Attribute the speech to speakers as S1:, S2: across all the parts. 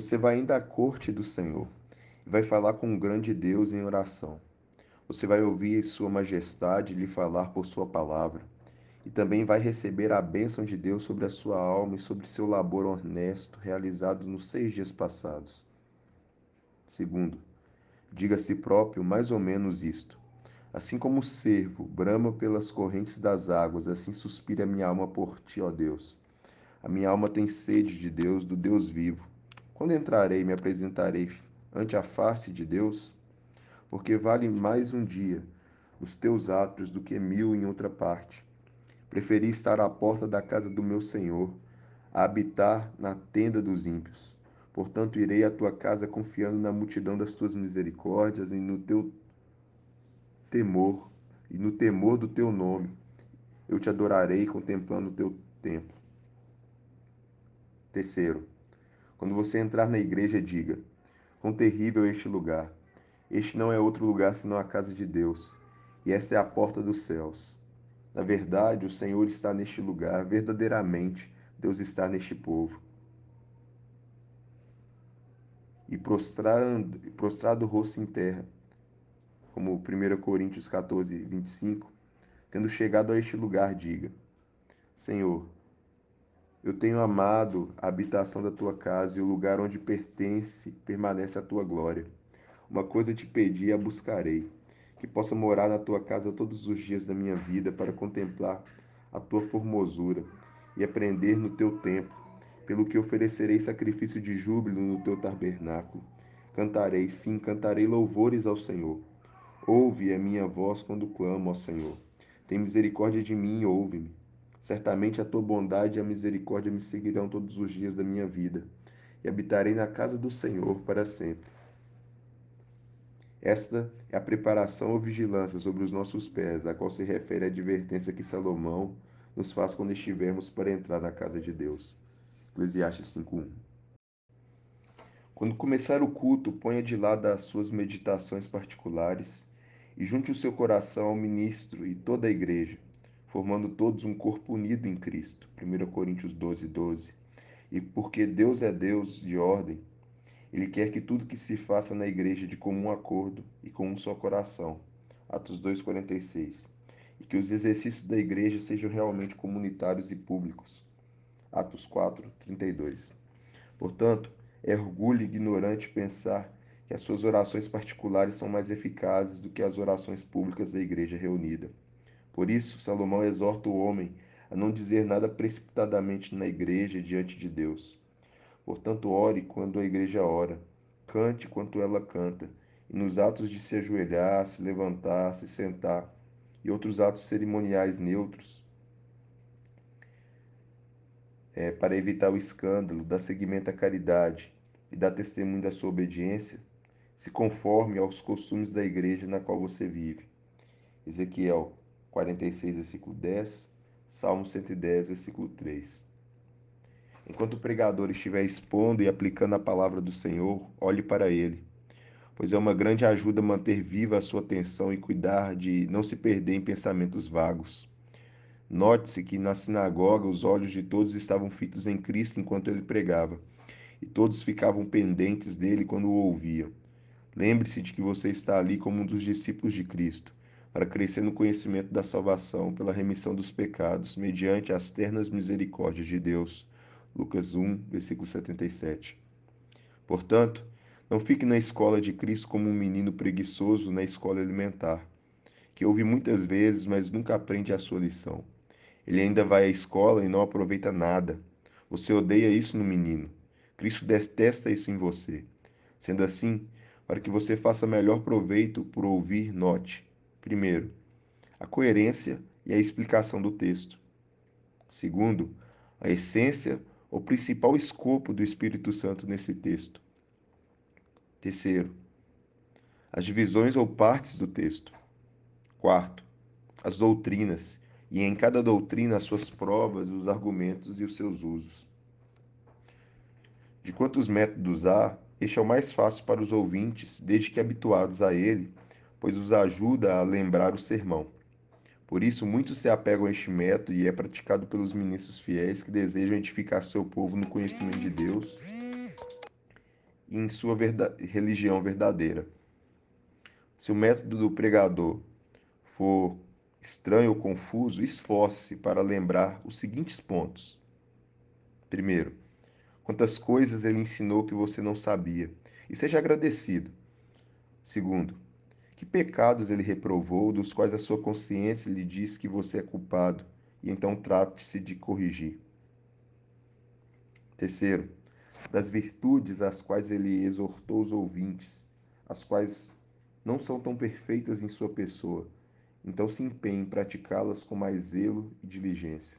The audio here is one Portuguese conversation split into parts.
S1: Você vai ainda à corte do Senhor e vai falar com o grande Deus em oração. Você vai ouvir Sua Majestade lhe falar por Sua palavra e também vai receber a bênção de Deus sobre a sua alma e sobre seu labor honesto realizado nos seis dias passados. Segundo, diga a si próprio mais ou menos isto. Assim como o servo brama pelas correntes das águas, assim suspira minha alma por ti, ó Deus. A minha alma tem sede de Deus, do Deus vivo. Quando entrarei e me apresentarei ante a face de Deus? Porque vale mais um dia os teus atos do que mil em outra parte. Preferi estar à porta da casa do meu Senhor, a habitar na tenda dos ímpios. Portanto, irei à tua casa confiando na multidão das tuas misericórdias e no teu temor, e no temor do teu nome. Eu te adorarei contemplando o teu templo. Terceiro, quando você entrar na igreja, diga: Quão terrível é este lugar! Este não é outro lugar senão a casa de Deus, e esta é a porta dos céus. Na verdade, o Senhor está neste lugar, verdadeiramente, Deus está neste povo. E prostrado, prostrado o rosto em terra, como 1 Coríntios 14, 25, tendo chegado a este lugar, diga: Senhor, eu tenho amado a habitação da tua casa e o lugar onde pertence, permanece a tua glória. Uma coisa te pedi e a buscarei: que possa morar na tua casa todos os dias da minha vida para contemplar a tua formosura e aprender no teu tempo, pelo que oferecerei sacrifício de júbilo no teu tabernáculo. Cantarei, sim, cantarei louvores ao Senhor. Ouve a minha voz quando clamo ao Senhor. Tem misericórdia de mim e ouve-me. Certamente a tua bondade e a misericórdia me seguirão todos os dias da minha vida, e habitarei na casa do Senhor para sempre. Esta é a preparação ou vigilância sobre os nossos pés, a qual se refere a advertência que Salomão nos faz quando estivermos para entrar na casa de Deus. Eclesiastes 5:1. Quando começar o culto, ponha de lado as suas meditações particulares e junte o seu coração ao ministro e toda a igreja formando todos um corpo unido em Cristo. 1 Coríntios 12, 12. E porque Deus é Deus de ordem, ele quer que tudo que se faça na igreja de comum acordo e com um só coração. Atos 2:46. E que os exercícios da igreja sejam realmente comunitários e públicos. Atos 4:32. Portanto, é orgulho ignorante pensar que as suas orações particulares são mais eficazes do que as orações públicas da igreja reunida. Por isso, Salomão exorta o homem a não dizer nada precipitadamente na igreja diante de Deus. Portanto, ore quando a igreja ora, cante quanto ela canta, e nos atos de se ajoelhar, se levantar, se sentar e outros atos cerimoniais neutros, é, para evitar o escândalo, dar seguimento à caridade e dar testemunho da sua obediência, se conforme aos costumes da igreja na qual você vive. Ezequiel 46, versículo 10, Salmo 110, versículo 3. Enquanto o pregador estiver expondo e aplicando a palavra do Senhor, olhe para ele, pois é uma grande ajuda manter viva a sua atenção e cuidar de não se perder em pensamentos vagos. Note-se que na sinagoga os olhos de todos estavam fitos em Cristo enquanto ele pregava, e todos ficavam pendentes dele quando o ouviam. Lembre-se de que você está ali como um dos discípulos de Cristo para crescer no conhecimento da salvação pela remissão dos pecados, mediante as ternas misericórdias de Deus. Lucas 1, versículo 77. Portanto, não fique na escola de Cristo como um menino preguiçoso na escola elementar, que ouve muitas vezes, mas nunca aprende a sua lição. Ele ainda vai à escola e não aproveita nada. Você odeia isso no menino. Cristo detesta isso em você. Sendo assim, para que você faça melhor proveito por ouvir, note. Primeiro, a coerência e a explicação do texto. Segundo, a essência ou principal escopo do Espírito Santo nesse texto. Terceiro, as divisões ou partes do texto. Quarto, as doutrinas, e em cada doutrina as suas provas, os argumentos e os seus usos. De quantos métodos há, este é o mais fácil para os ouvintes, desde que habituados a ele pois os ajuda a lembrar o sermão. Por isso, muitos se apegam a este método e é praticado pelos ministros fiéis que desejam edificar seu povo no conhecimento de Deus e em sua religião verdadeira. Se o método do pregador for estranho ou confuso, esforce-se para lembrar os seguintes pontos. Primeiro, quantas coisas ele ensinou que você não sabia, e seja agradecido. Segundo, que pecados ele reprovou, dos quais a sua consciência lhe diz que você é culpado, e então trate-se de corrigir. Terceiro, das virtudes às quais ele exortou os ouvintes, as quais não são tão perfeitas em sua pessoa, então se empenhe em praticá-las com mais zelo e diligência.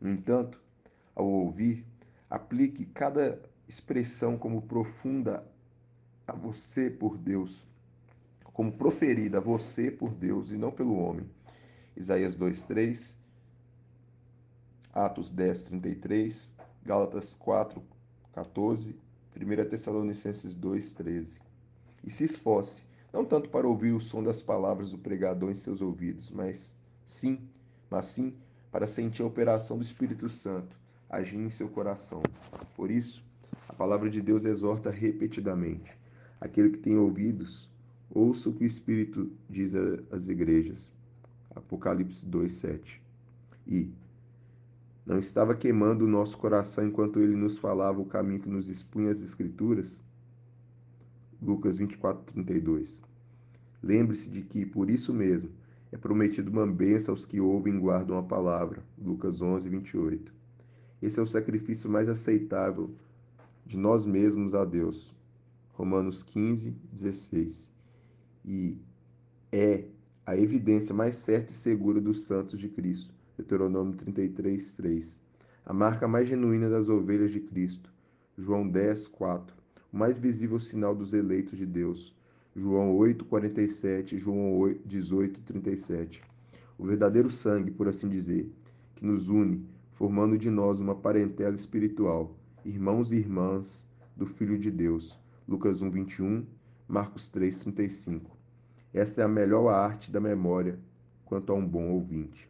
S1: No entanto, ao ouvir, aplique cada expressão como profunda a você por Deus como proferida a você por Deus e não pelo homem. Isaías 2:3, Atos 10:33, Gálatas 4:14, 1 Tessalonicenses 2:13. E se esforce, não tanto para ouvir o som das palavras do pregador em seus ouvidos, mas sim, mas sim para sentir a operação do Espírito Santo agir em seu coração. Por isso, a palavra de Deus exorta repetidamente: aquele que tem ouvidos, Ouça o que o Espírito diz às igrejas. Apocalipse 2:7. E não estava queimando o nosso coração enquanto ele nos falava o caminho que nos expunha as escrituras? Lucas 24:32. Lembre-se de que por isso mesmo é prometido uma bênção aos que ouvem e guardam a palavra. Lucas 11:28. Esse é o sacrifício mais aceitável de nós mesmos a Deus. Romanos 15, 16 e é a evidência mais certa e segura dos santos de Cristo. Deuteronômio 33, 3. A marca mais genuína das ovelhas de Cristo. João 10, 4. O mais visível sinal dos eleitos de Deus. João 8, 47. João 8, 18, 37. O verdadeiro sangue, por assim dizer, que nos une, formando de nós uma parentela espiritual, irmãos e irmãs do Filho de Deus. Lucas 1, 21 Marcos 3,35. Esta é a melhor arte da memória quanto a um bom ouvinte.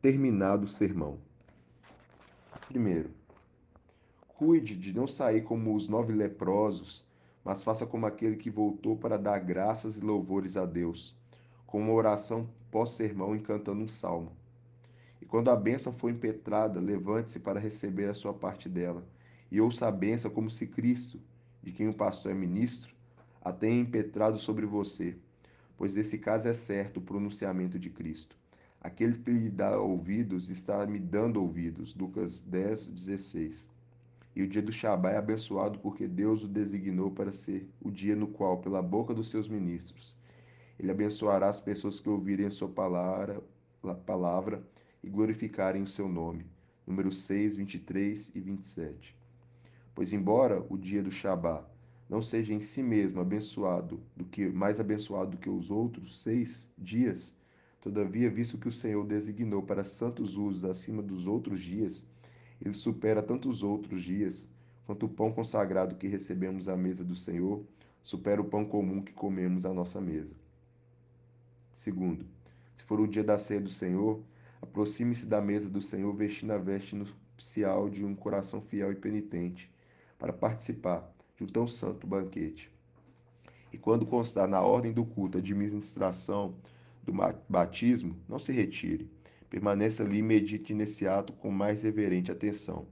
S1: Terminado o sermão. Primeiro, cuide de não sair como os nove leprosos, mas faça como aquele que voltou para dar graças e louvores a Deus, com uma oração pós-sermão e cantando um salmo. E quando a bênção for impetrada, levante-se para receber a sua parte dela, e ouça a bênção como se Cristo, de quem o pastor é ministro, a tenha é impetrado sobre você, pois desse caso é certo o pronunciamento de Cristo. Aquele que lhe dá ouvidos está me dando ouvidos. Lucas 10, 16. E o dia do Shabá é abençoado porque Deus o designou para ser o dia no qual, pela boca dos seus ministros, ele abençoará as pessoas que ouvirem a sua palavra, palavra e glorificarem o seu nome. Números 6, 23 e 27. Pois embora o dia do Shabá não seja em si mesmo abençoado do que mais abençoado do que os outros seis dias, todavia, visto que o Senhor designou para santos usos acima dos outros dias, ele supera tantos outros dias quanto o pão consagrado que recebemos à mesa do Senhor supera o pão comum que comemos à nossa mesa. Segundo, se for o dia da ceia do Senhor, aproxime-se da mesa do Senhor vestindo a veste nupcial de um coração fiel e penitente para participar de um tão santo banquete. E quando constar na ordem do culto a administração do batismo, não se retire. Permaneça ali e medite nesse ato com mais reverente atenção.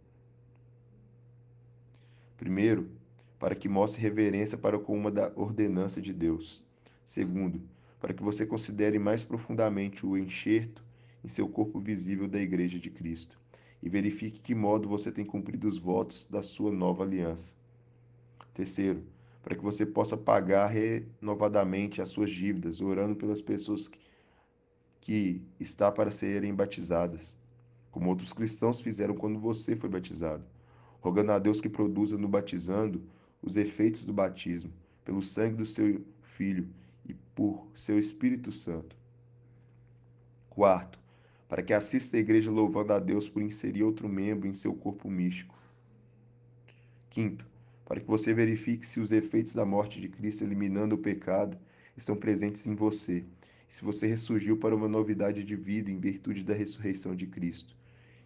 S1: Primeiro, para que mostre reverência para com uma da ordenança de Deus. Segundo, para que você considere mais profundamente o enxerto em seu corpo visível da Igreja de Cristo e verifique que modo você tem cumprido os votos da sua nova aliança. Terceiro, para que você possa pagar renovadamente as suas dívidas, orando pelas pessoas que, que está para serem batizadas, como outros cristãos fizeram quando você foi batizado, rogando a Deus que produza no batizando os efeitos do batismo, pelo sangue do seu Filho e por seu Espírito Santo. Quarto, para que assista a igreja louvando a Deus por inserir outro membro em seu corpo místico. Quinto, para que você verifique se os efeitos da morte de Cristo eliminando o pecado estão presentes em você, se você ressurgiu para uma novidade de vida em virtude da ressurreição de Cristo.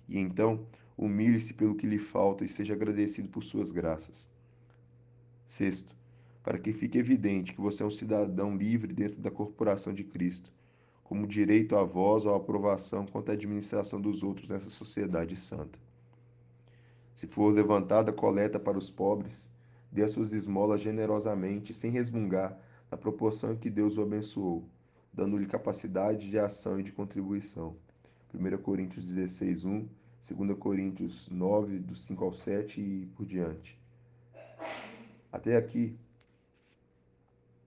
S1: E então, humilhe-se pelo que lhe falta e seja agradecido por suas graças. Sexto, para que fique evidente que você é um cidadão livre dentro da corporação de Cristo como direito à voz ou à aprovação quanto à administração dos outros nessa sociedade santa. Se for levantada coleta para os pobres, dê as suas esmolas generosamente, sem resmungar, na proporção em que Deus o abençoou, dando-lhe capacidade de ação e de contribuição. 1 Coríntios 16, 1, 2 Coríntios 9, do 5 ao 7 e por diante. Até aqui,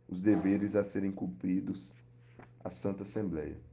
S1: os deveres a serem cumpridos a Santa Assembleia